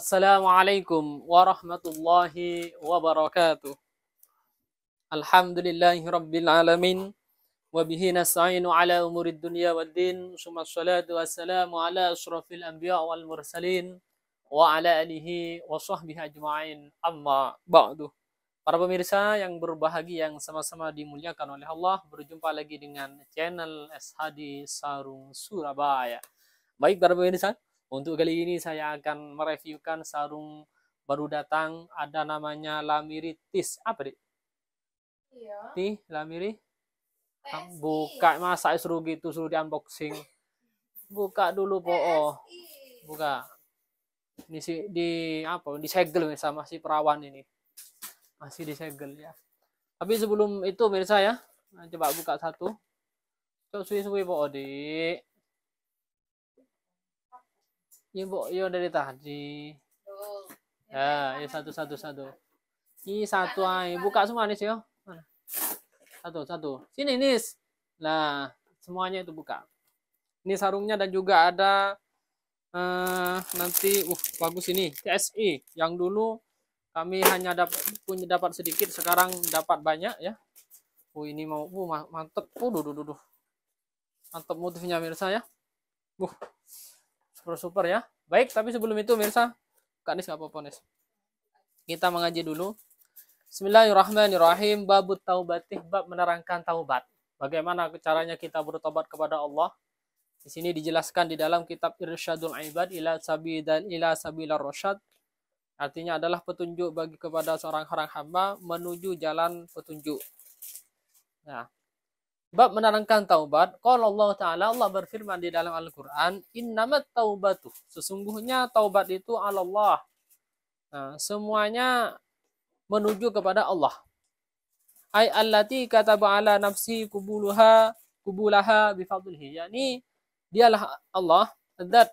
Assalamualaikum warahmatullahi wabarakatuh. Alhamdulillahi rabbil alamin. Wabihi nasta'inu ala umurid dunia wal din. Summa salatu wassalamu ala asrafil anbiya wal mursalin wa ala alihi wa sahbihi ajma'in. Amma ba'du. Para pemirsa yang berbahagia yang sama-sama dimuliakan oleh Allah, berjumpa lagi dengan channel SHD Sarung Surabaya. Baik para pemirsa, untuk kali ini saya akan mereviewkan sarung baru datang ada namanya Lamiritis apa dik? Iya. Nih Lamiri? Buka masa seru gitu suruh di unboxing. Buka dulu po. Oh, buka. Ini si di apa? Di Disegel sama si perawan ini. Masih di segel ya. Tapi sebelum itu mirsa ya, coba buka satu. Coba suwi-suwi po dik. Iya, Bu. Iya dari ya, tadi. Duh. Ya, ya satu satu satu. Ini satu ay. Buka semua nih yo. Satu satu. Sini Nis. Nah, semuanya itu buka. Ini sarungnya dan juga ada uh, nanti uh bagus ini TSI yang dulu kami hanya dapat punya dapat sedikit sekarang dapat banyak ya. Uh ini mau uh mantep. Uh duh duh duh. Mantep motifnya mirsa ya. Uh super super ya baik tapi sebelum itu mirsa kak Nis nggak apa-apa kita mengaji dulu Bismillahirrahmanirrahim babut taubatih bab menerangkan taubat bagaimana caranya kita bertobat kepada Allah di sini dijelaskan di dalam kitab Irsyadul Ibad ila sabi dan ila sabila rasyad artinya adalah petunjuk bagi kepada seorang orang hamba menuju jalan petunjuk nah Bab menerangkan taubat. Kalau Allah Ta'ala, Allah berfirman di dalam Al-Quran, Innamat taubatu. Sesungguhnya taubat itu Allah. Nah, semuanya menuju kepada Allah. Ay allati kata ala nafsi kubuluha kubulaha bifadlihi. Yani dialah Allah, zat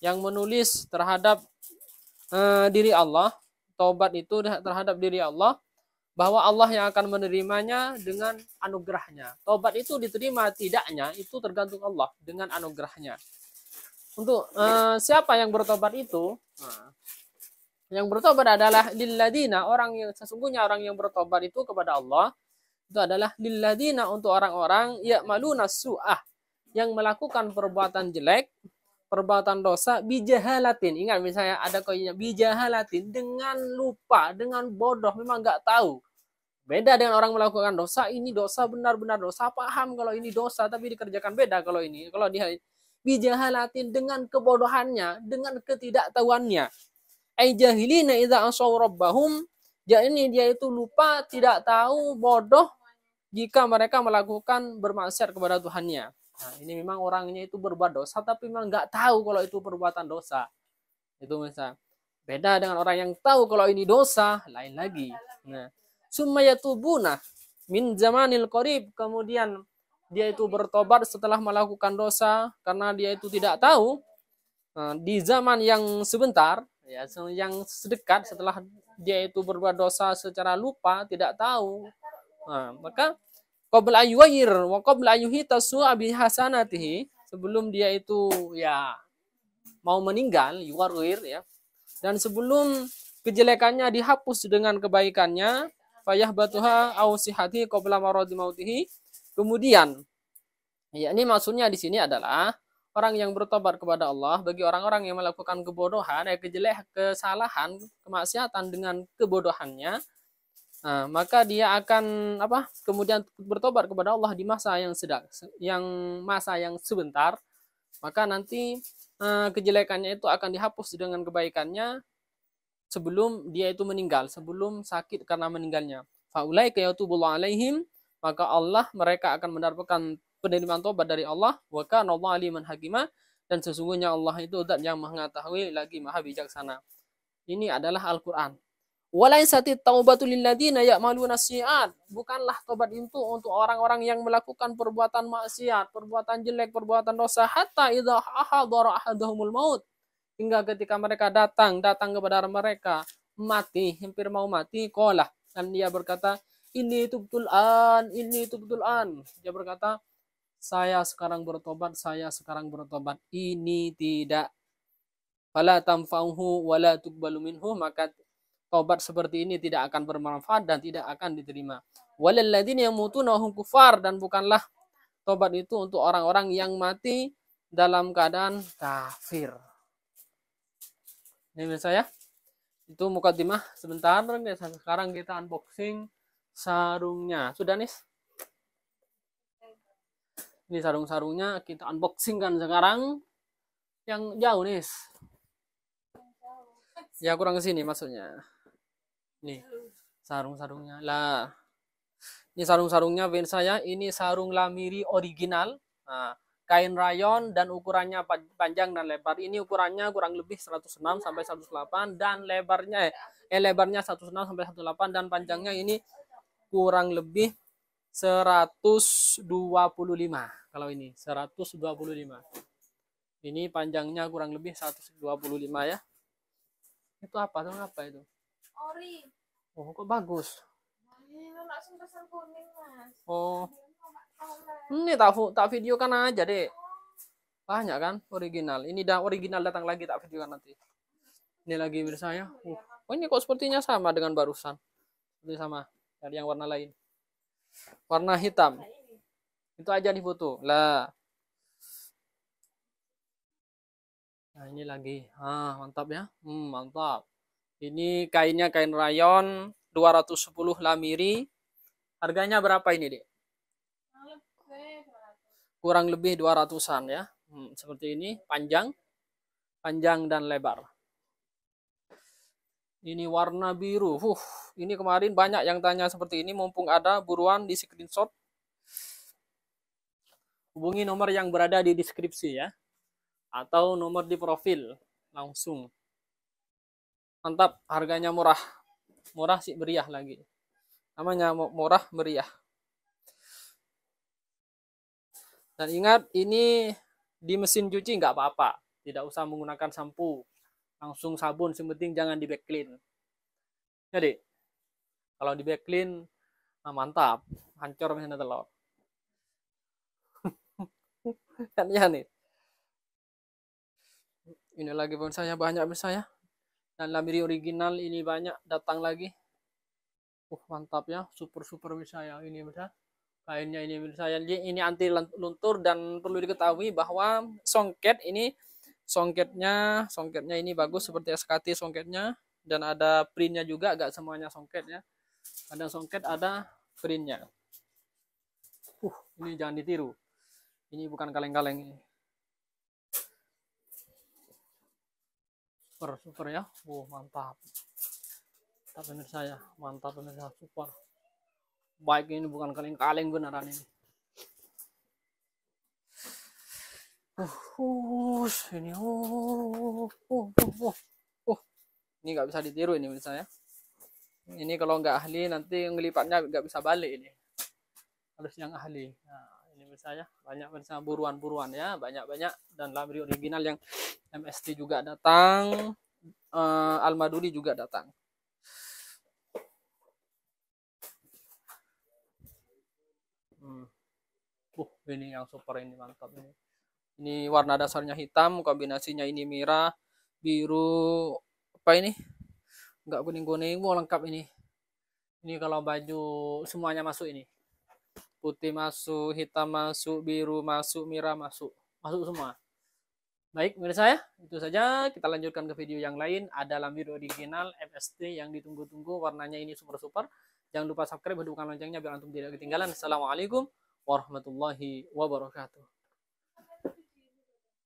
yang menulis terhadap uh, diri Allah, taubat itu terhadap diri Allah bahwa Allah yang akan menerimanya dengan anugerahnya. Tobat itu diterima tidaknya itu tergantung Allah dengan anugerahnya. Untuk uh, siapa yang bertobat itu? Nah, yang bertobat adalah lilladina orang yang sesungguhnya orang yang bertobat itu kepada Allah itu adalah lilladina untuk orang-orang ya malu su'ah yang melakukan perbuatan jelek, perbuatan dosa bijahalatin. Ingat misalnya ada koinnya bijahalatin dengan lupa, dengan bodoh memang nggak tahu Beda dengan orang melakukan dosa, ini dosa benar-benar dosa, paham kalau ini dosa tapi dikerjakan beda kalau ini. Kalau dia bijahalatin dengan kebodohannya, dengan ketidaktahuannya. Ai jahilina idza asaw rabbahum, ya ini dia itu lupa, tidak tahu, bodoh jika mereka melakukan bermaksiat kepada Tuhannya. Nah, ini memang orangnya itu berbuat dosa tapi memang nggak tahu kalau itu perbuatan dosa. Itu misalnya beda dengan orang yang tahu kalau ini dosa, lain lagi. Nah, sumayatubuna min zamanil qarib kemudian dia itu bertobat setelah melakukan dosa karena dia itu tidak tahu eh, di zaman yang sebentar ya yang sedekat setelah dia itu berbuat dosa secara lupa tidak tahu nah, maka qabla ayyir wa qabla ayyuhita su'a hasanatihi sebelum dia itu ya mau meninggal yuwarir ya dan sebelum kejelekannya dihapus dengan kebaikannya payah batuha au sihati qabla maradi mautihi. Kemudian ya ini maksudnya di sini adalah orang yang bertobat kepada Allah bagi orang-orang yang melakukan kebodohan, ya eh, kejelek, kesalahan, kemaksiatan dengan kebodohannya, nah, maka dia akan apa? Kemudian bertobat kepada Allah di masa yang sedang yang masa yang sebentar, maka nanti eh, kejelekannya itu akan dihapus dengan kebaikannya sebelum dia itu meninggal, sebelum sakit karena meninggalnya. Faulai kayatubullah alaihim, maka Allah mereka akan mendapatkan penerimaan tobat dari Allah wa kana Allah aliman hakimah. dan sesungguhnya Allah itu zat yang mengetahui lagi maha bijaksana. Ini adalah Al-Qur'an. sati taubatul lilladzina ya'maluna syi'at. Bukanlah tobat itu untuk orang-orang yang melakukan perbuatan maksiat, perbuatan jelek, perbuatan dosa hatta idha ahadara ahaduhumul maut hingga ketika mereka datang datang kepada mereka mati hampir mau mati kolah dan dia berkata ini itu betul an ini itu betul an dia berkata saya sekarang bertobat saya sekarang bertobat ini tidak wala tamfauhu wala tuqbalu minhu maka tobat seperti ini tidak akan bermanfaat dan tidak akan diterima yang mutu hum kufar dan bukanlah tobat itu untuk orang-orang yang mati dalam keadaan kafir ini pemirsa ya itu timah. sebentar guys sekarang kita unboxing sarungnya sudah nih ini sarung-sarungnya kita unboxing kan sekarang yang jauh nih ya kurang ke sini maksudnya nih sarung-sarungnya lah ini sarung-sarungnya pemirsa saya, ini sarung lamiri original nah kain rayon dan ukurannya panjang dan lebar. Ini ukurannya kurang lebih 106 sampai 108 dan lebarnya eh, eh lebarnya 106 sampai 108 dan panjangnya ini kurang lebih 125 kalau ini 125. Ini panjangnya kurang lebih 125 ya. Itu apa? Itu apa itu? Ori. Oh, kok bagus. Ini langsung kuning, Mas. Oh ini tak tak video kan aja deh banyak kan original ini dah original datang lagi tak video kan nanti ini lagi mirsa ya uh. oh ini kok sepertinya sama dengan barusan ini sama dari yang warna lain warna hitam itu aja nih foto lah nah ini lagi ah mantap ya hmm, mantap ini kainnya kain rayon 210 lamiri harganya berapa ini dek kurang lebih 200-an ya. Hmm, seperti ini, panjang, panjang dan lebar. Ini warna biru. Huh, ini kemarin banyak yang tanya seperti ini, mumpung ada buruan di screenshot. Hubungi nomor yang berada di deskripsi ya. Atau nomor di profil langsung. Mantap, harganya murah. Murah sih meriah lagi. Namanya murah meriah. Dan ingat ini di mesin cuci nggak apa-apa, tidak usah menggunakan sampo, langsung sabun, yang penting jangan di back clean. Jadi kalau di back clean nah mantap, hancur mesin telur. kan ya nih. Ini lagi pun saya banyak misalnya. Dan lamiri original ini banyak datang lagi. Uh, mantap ya, super super misalnya ini misalnya lainnya ini saya ini anti luntur dan perlu diketahui bahwa songket ini songketnya songketnya ini bagus seperti SKT songketnya dan ada printnya juga agak semuanya songket ya ada songket ada printnya uh ini jangan ditiru ini bukan kaleng-kaleng super super ya uh mantap mantap menurut saya mantap saya super bike ini bukan kaleng-kaleng beneran ini uh, uh ini uh, uh, uh, uh, ini nggak bisa ditiru ini misalnya ini kalau nggak ahli nanti ngelipatnya nggak bisa balik ini harus yang ahli nah, ini misalnya banyak misalnya buruan-buruan ya banyak-banyak dan lamri original yang MST juga datang uh, Almaduri juga datang hmm. uh ini yang super ini mantap ini ini warna dasarnya hitam kombinasinya ini merah biru apa ini Enggak kuning kuning mau lengkap ini ini kalau baju semuanya masuk ini putih masuk hitam masuk biru masuk merah masuk masuk semua baik menurut saya itu saja kita lanjutkan ke video yang lain ada lampir video original FST yang ditunggu-tunggu warnanya ini super super Jangan lupa subscribe, hidupkan loncengnya biar antum tidak ketinggalan. Assalamualaikum warahmatullahi wabarakatuh.